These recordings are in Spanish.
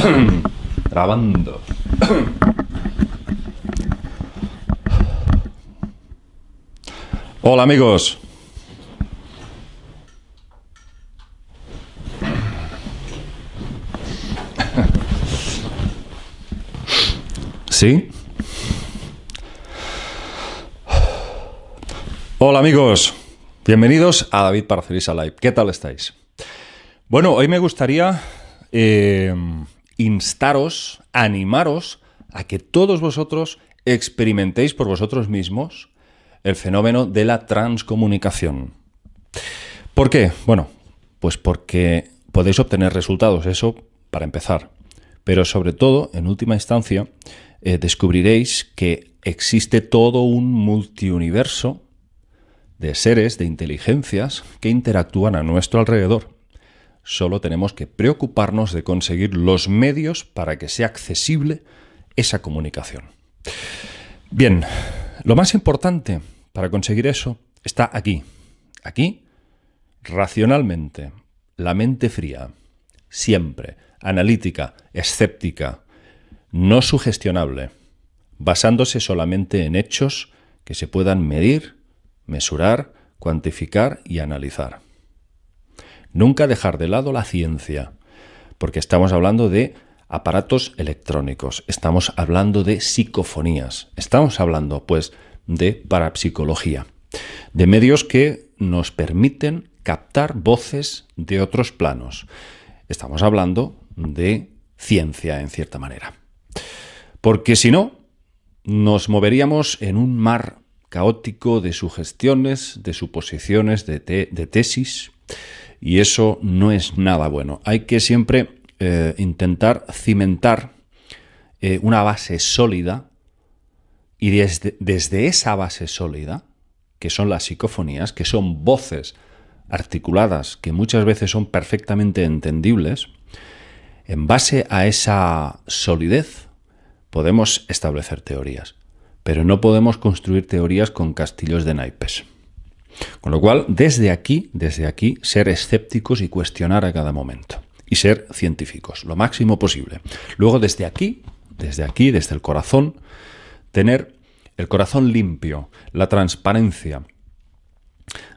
Grabando. Hola amigos. ¿Sí? Hola amigos, bienvenidos a David Parcelisa Live. ¿Qué tal estáis? Bueno, hoy me gustaría eh, instaros, animaros a que todos vosotros experimentéis por vosotros mismos el fenómeno de la transcomunicación. ¿Por qué? Bueno, pues porque podéis obtener resultados, eso para empezar. Pero sobre todo, en última instancia, eh, descubriréis que existe todo un multiuniverso de seres, de inteligencias que interactúan a nuestro alrededor Solo tenemos que preocuparnos de conseguir los medios para que sea accesible esa comunicación. Bien, lo más importante para conseguir eso está aquí. Aquí, racionalmente, la mente fría, siempre, analítica, escéptica, no sugestionable, basándose solamente en hechos que se puedan medir, mesurar, cuantificar y analizar. Nunca dejar de lado la ciencia, porque estamos hablando de aparatos electrónicos, estamos hablando de psicofonías, estamos hablando pues de parapsicología, de medios que nos permiten captar voces de otros planos. Estamos hablando de ciencia en cierta manera. Porque si no, nos moveríamos en un mar caótico de sugestiones, de suposiciones, de, de tesis, y eso no es nada bueno. Hay que siempre eh, intentar cimentar eh, una base sólida y desde, desde esa base sólida, que son las psicofonías, que son voces articuladas que muchas veces son perfectamente entendibles, en base a esa solidez podemos establecer teorías, pero no podemos construir teorías con castillos de naipes. Con lo cual, desde aquí, desde aquí, ser escépticos y cuestionar a cada momento. Y ser científicos, lo máximo posible. Luego, desde aquí, desde aquí, desde el corazón, tener el corazón limpio, la transparencia,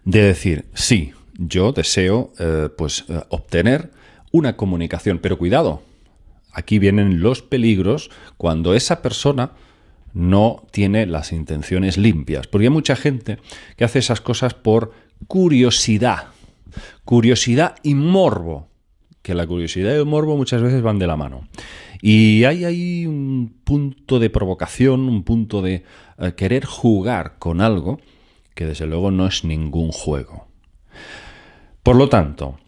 de decir, sí, yo deseo eh, pues, eh, obtener una comunicación, pero cuidado, aquí vienen los peligros cuando esa persona no tiene las intenciones limpias. Porque hay mucha gente que hace esas cosas por curiosidad. Curiosidad y morbo. Que la curiosidad y el morbo muchas veces van de la mano. Y hay ahí un punto de provocación, un punto de eh, querer jugar con algo que desde luego no es ningún juego. Por lo tanto,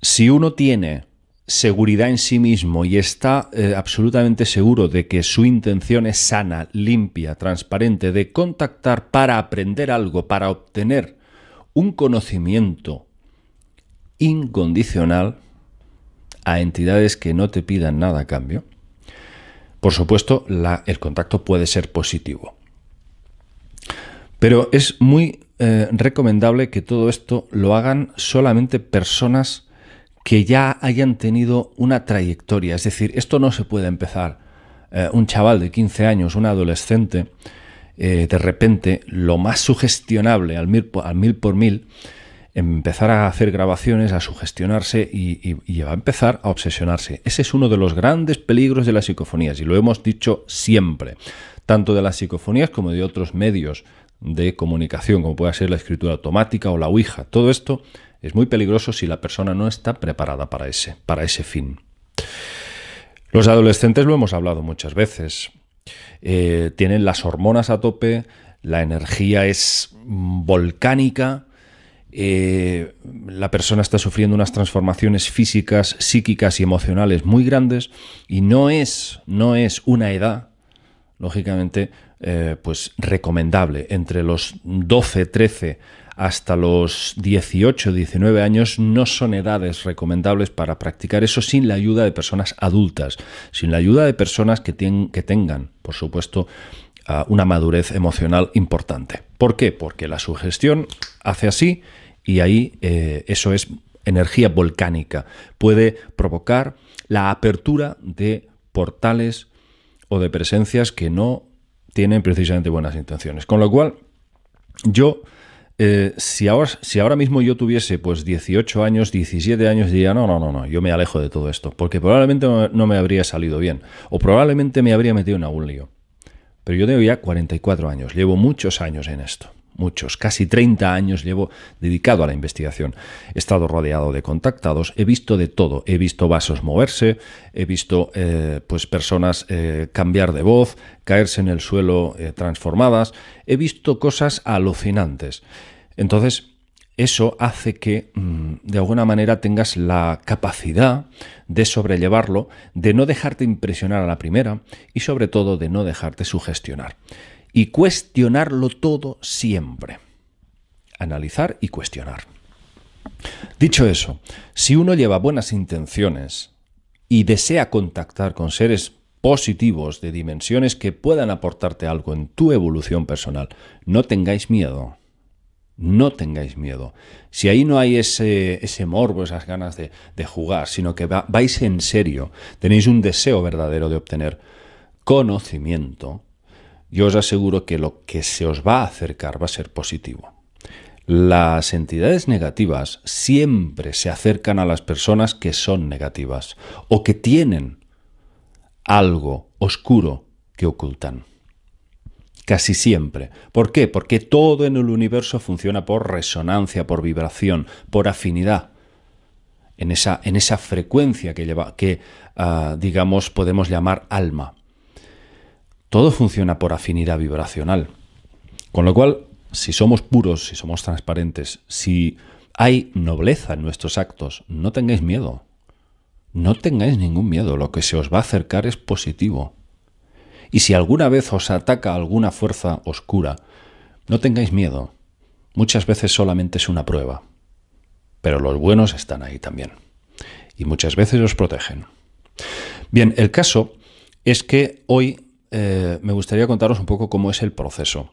si uno tiene seguridad en sí mismo y está eh, absolutamente seguro de que su intención es sana, limpia, transparente, de contactar para aprender algo, para obtener un conocimiento incondicional a entidades que no te pidan nada a cambio, por supuesto el contacto puede ser positivo. Pero es muy eh, recomendable que todo esto lo hagan solamente personas que ya hayan tenido una trayectoria. Es decir, esto no se puede empezar. Eh, un chaval de 15 años, un adolescente, eh, de repente, lo más sugestionable al mil, por mil, empezar a hacer grabaciones, a sugestionarse y, y va a empezar a obsesionarse. Ese es uno de los grandes peligros de las psicofonías y lo hemos dicho siempre, tanto de las psicofonías como de otros medios de comunicación, como pueda ser la escritura automática o la Ouija. Todo esto es muy peligroso si la persona no está preparada para ese, para ese fin. Los adolescentes lo hemos hablado muchas veces. Eh, tienen las hormonas a tope, la energía es volcánica, eh, la persona está sufriendo unas transformaciones físicas, psíquicas y emocionales muy grandes y no es, no es una edad, lógicamente, eh, pues recomendable. Entre los 12, 13 hasta los 18, 19 años no son edades recomendables para practicar eso sin la ayuda de personas adultas, sin la ayuda de personas que, que tengan, por supuesto, ah, una madurez emocional importante. ¿Por qué? Porque la sugestión hace así y ahí eh, eso es energía volcánica. Puede provocar la apertura de portales o de presencias que no tienen precisamente buenas intenciones. Con lo cual, yo, eh, si, ahora, si ahora mismo yo tuviese pues 18 años, 17 años, diría, no, no, no, no, yo me alejo de todo esto, porque probablemente no me habría salido bien, o probablemente me habría metido en algún lío. Pero yo tengo ya 44 años, llevo muchos años en esto muchos, casi 30 años llevo dedicado a la investigación. He estado rodeado de contactados, he visto de todo, he visto vasos moverse, he visto eh, pues personas eh, cambiar de voz, caerse en el suelo eh, transformadas, he visto cosas alucinantes. Entonces, eso hace que mm, de alguna manera tengas la capacidad de sobrellevarlo, de no dejarte impresionar a la primera y sobre todo de no dejarte sugestionar y cuestionarlo todo siempre. Analizar y cuestionar. Dicho eso, si uno lleva buenas intenciones y desea contactar con seres positivos de dimensiones que puedan aportarte algo en tu evolución personal, no tengáis miedo. No tengáis miedo. Si ahí no hay ese, ese morbo, esas ganas de, de jugar, sino que vais en serio, tenéis un deseo verdadero de obtener conocimiento, yo os aseguro que lo que se os va a acercar va a ser positivo. Las entidades negativas siempre se acercan a las personas que son negativas o que tienen algo oscuro que ocultan. Casi siempre. ¿Por qué? Porque todo en el universo funciona por resonancia, por vibración, por afinidad. En esa, en esa frecuencia que, lleva, que ah, digamos, podemos llamar alma. Todo funciona por afinidad vibracional. Con lo cual, si somos puros, si somos transparentes, si hay nobleza en nuestros actos, no tengáis miedo. No tengáis ningún miedo, lo que se os va a acercar es positivo. Y si alguna vez os ataca alguna fuerza oscura, no tengáis miedo. Muchas veces solamente es una prueba. Pero los buenos están ahí también. Y muchas veces os protegen. Bien, el caso es que hoy eh, me gustaría contaros un poco cómo es el proceso.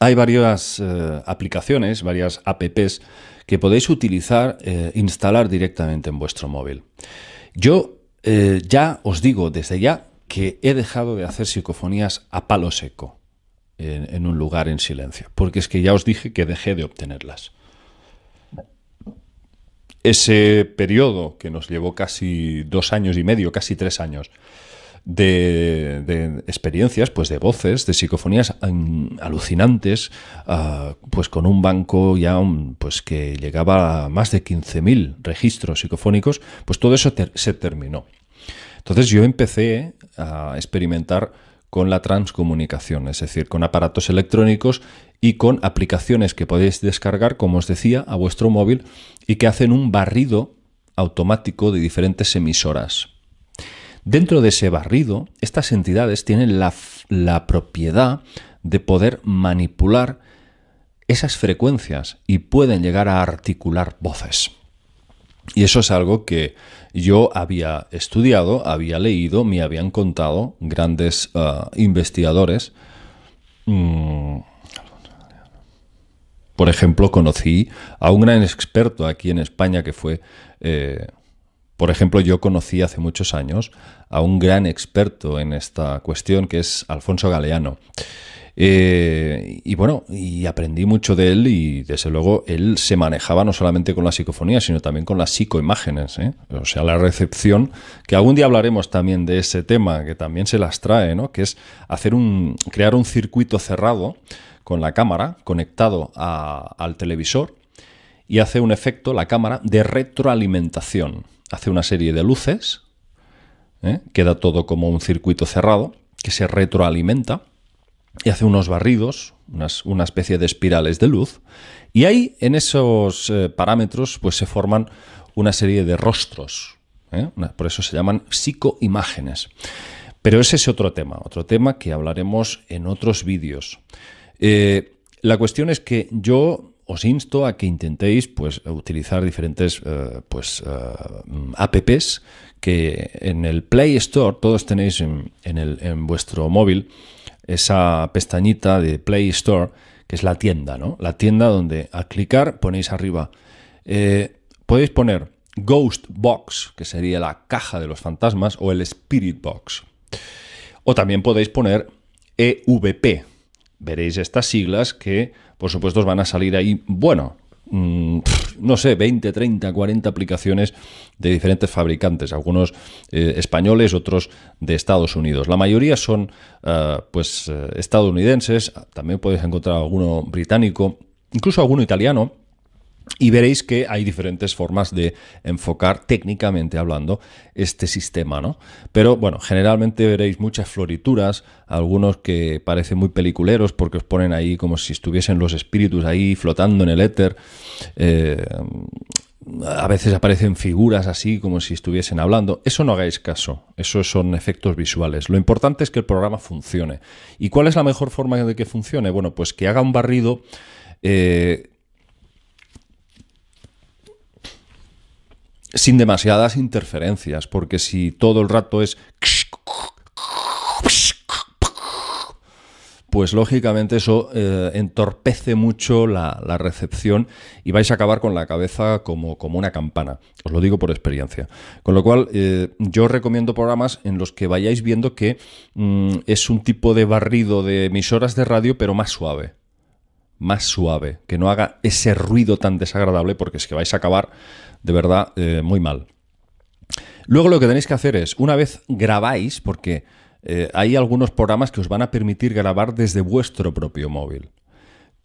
Hay varias eh, aplicaciones, varias apps que podéis utilizar, eh, instalar directamente en vuestro móvil. Yo ya os digo desde ya que he dejado de hacer psicofonías a palo seco en, en un lugar en silencio, porque es que ya os dije que dejé de obtenerlas ese periodo que nos llevó casi dos años y medio, casi tres años, de, experiencias, pues de voces, de psicofonías mm, alucinantes, ah, pues con un banco ya mm, pues que llegaba a más de 15.000 registros psicofónicos, pues todo eso se terminó. Entonces yo empecé a experimentar con la transcomunicación, es decir, con aparatos electrónicos y con aplicaciones que podéis descargar, como os decía, a vuestro móvil y que hacen un barrido automático de diferentes emisoras. Dentro de ese barrido, estas entidades tienen la, propiedad de poder manipular esas frecuencias y pueden llegar a articular voces. Y eso es algo que yo había estudiado, había leído, me habían contado grandes ah, investigadores. Mm. Por ejemplo, conocí a un gran experto aquí en España que fue eh, por ejemplo, yo conocí hace muchos años a un gran experto en esta cuestión que es Alfonso Galeano. Eh, y bueno, y aprendí mucho de él y desde luego él se manejaba no solamente con la psicofonía, sino también con las psicoimágenes, ¿eh? o sea, la recepción, que algún día hablaremos también de ese tema, que también se las trae, ¿no? que es hacer un, crear un circuito cerrado con la cámara conectado al televisor y hace un efecto, la cámara, de retroalimentación hace una serie de luces, ¿eh? queda todo como un circuito cerrado, que se retroalimenta y hace unos barridos, una especie de espirales de luz, y ahí en esos eh, parámetros pues se forman una serie de rostros, ¿eh? por eso se llaman psicoimágenes. Pero ese es otro tema, otro tema que hablaremos en otros vídeos. la cuestión es que yo os insto a que intentéis pues, utilizar diferentes eh, pues, eh, mm, apps que en el Play Store, todos tenéis en, vuestro móvil esa pestañita de Play Store, que es la tienda, ¿no? La tienda donde al clicar ponéis arriba, eh, podéis poner Ghost Box, que sería la caja de los fantasmas, o el Spirit Box. O también podéis poner EVP. Veréis estas siglas que por supuesto, van a salir ahí, bueno, mm, no sé, 20, 30, 40 aplicaciones de diferentes fabricantes, algunos eh, españoles, otros de Estados Unidos. La mayoría son eh, pues eh, estadounidenses, también puedes encontrar alguno británico, incluso alguno italiano. Y veréis que hay diferentes formas de enfocar técnicamente hablando este sistema, ¿no? Pero bueno, generalmente veréis muchas florituras, algunos que parecen muy peliculeros porque os ponen ahí como si estuviesen los espíritus ahí flotando en el éter. Eh, a veces aparecen figuras así como si estuviesen hablando. Eso no hagáis caso, esos son efectos visuales. Lo importante es que el programa funcione. ¿Y cuál es la mejor forma de que funcione? Bueno, pues que haga un barrido. Eh, sin demasiadas interferencias, porque si todo el rato es pues lógicamente eso eh, entorpece mucho la, recepción y vais a acabar con la cabeza como, como una campana. Os lo digo por experiencia. Con lo cual, eh, yo recomiendo programas en los que vayáis viendo que mm, es un tipo de barrido de emisoras de radio, pero más suave más suave, que no haga ese ruido tan desagradable, porque es que vais a acabar de verdad eh, muy mal. Luego lo que tenéis que hacer es, una vez grabáis, porque eh, hay algunos programas que os van a permitir grabar desde vuestro propio móvil.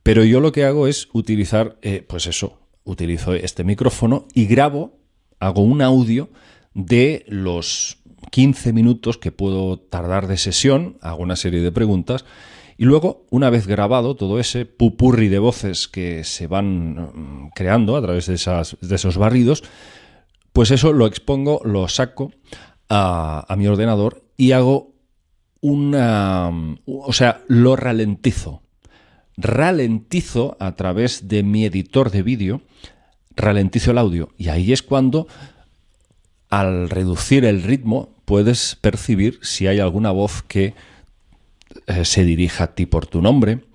Pero yo lo que hago es utilizar, eh, pues eso, utilizo este micrófono y grabo, hago un audio de los 15 minutos que puedo tardar de sesión, hago una serie de preguntas y luego, una vez grabado todo ese pupurri de voces que se van mm, creando a través de, esos barridos, pues eso lo expongo, lo saco a, a mi ordenador y hago una... Mm, o sea, lo ralentizo. Ralentizo a través de mi editor de vídeo, ralentizo el audio. Y ahí es cuando, al reducir el ritmo, puedes percibir si hay alguna voz que eh, se dirija a ti por tu nombre,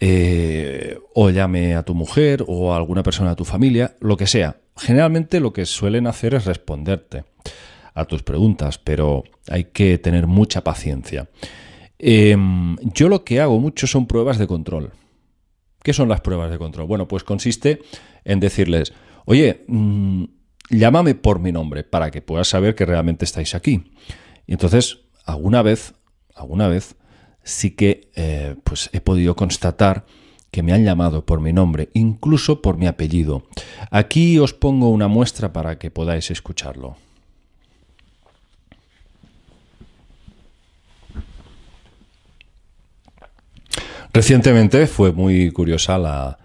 eh, o llame a tu mujer o a alguna persona de tu familia, lo que sea. Generalmente lo que suelen hacer es responderte a tus preguntas, pero hay que tener mucha paciencia. Em, yo lo que hago mucho son pruebas de control. ¿Qué son las pruebas de control? Bueno, pues consiste en decirles, oye, mm, llámame por mi nombre para que puedas saber que realmente estáis aquí. Y entonces, alguna vez, alguna vez, sí que eh, pues he podido constatar que me han llamado por mi nombre, incluso por mi apellido. Aquí os pongo una muestra para que podáis escucharlo. Recientemente fue muy curiosa la,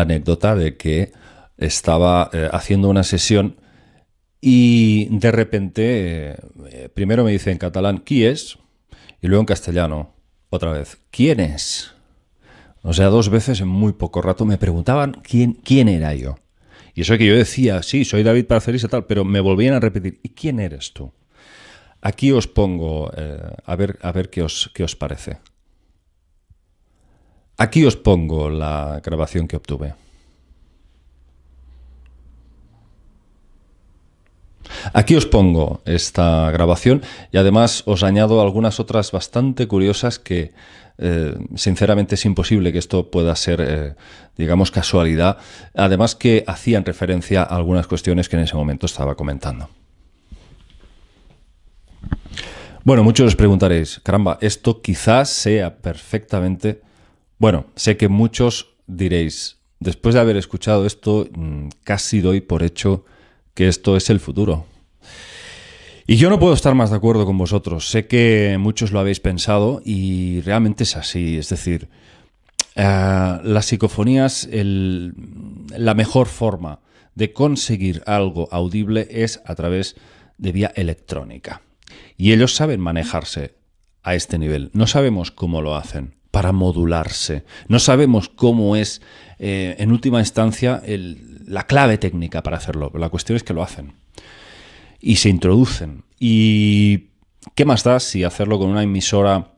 anécdota de que estaba eh, haciendo una sesión y de repente, eh, primero me dice en catalán, ¿quién es? Y luego en castellano, otra vez, ¿quién es? O sea, dos veces en muy poco rato me preguntaban quién, quién era yo. Y eso que yo decía, sí, soy David Parcerisa, y tal, pero me volvían a repetir, ¿y quién eres tú? Aquí os pongo, eh, a ver, a ver qué, os, qué os parece. Aquí os pongo la grabación que obtuve. Aquí os pongo esta grabación y además os añado algunas otras bastante curiosas que eh, sinceramente es imposible que esto pueda ser, eh, digamos, casualidad, además que hacían referencia a algunas cuestiones que en ese momento estaba comentando. Bueno, muchos os preguntaréis, caramba, esto quizás sea perfectamente... Bueno, sé que muchos diréis, después de haber escuchado esto, mm, casi doy por hecho que esto es el futuro. Y yo no puedo estar más de acuerdo con vosotros. Sé que muchos lo habéis pensado y realmente es así. Es decir, eh, las psicofonías, la mejor forma de conseguir algo audible es a través de vía electrónica. Y ellos saben manejarse a este nivel. No sabemos cómo lo hacen para modularse. No sabemos cómo es, eh, en última instancia, la clave técnica para hacerlo. La cuestión es que lo hacen y se introducen. ¿Y qué más da si hacerlo con una emisora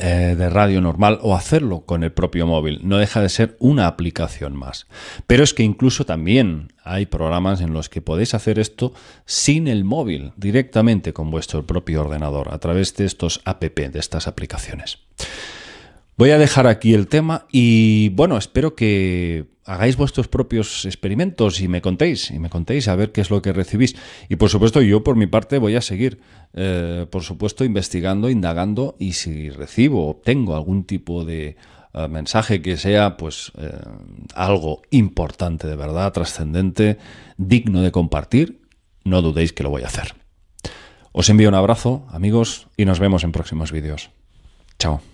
eh, de radio normal o hacerlo con el propio móvil? No deja de ser una aplicación más. Pero es que incluso también hay programas en los que podéis hacer esto sin el móvil, directamente con vuestro propio ordenador, a través de estos app, de estas aplicaciones. Voy a dejar aquí el tema y bueno, espero que hagáis vuestros propios experimentos y me contéis, y me contéis a ver qué es lo que recibís. Y por supuesto, yo por mi parte voy a seguir, eh, por supuesto, investigando, indagando y si recibo, o obtengo algún tipo de eh, mensaje que sea pues eh, algo importante de verdad, trascendente, digno de compartir, no dudéis que lo voy a hacer. Os envío un abrazo, amigos, y nos vemos en próximos vídeos. Chao.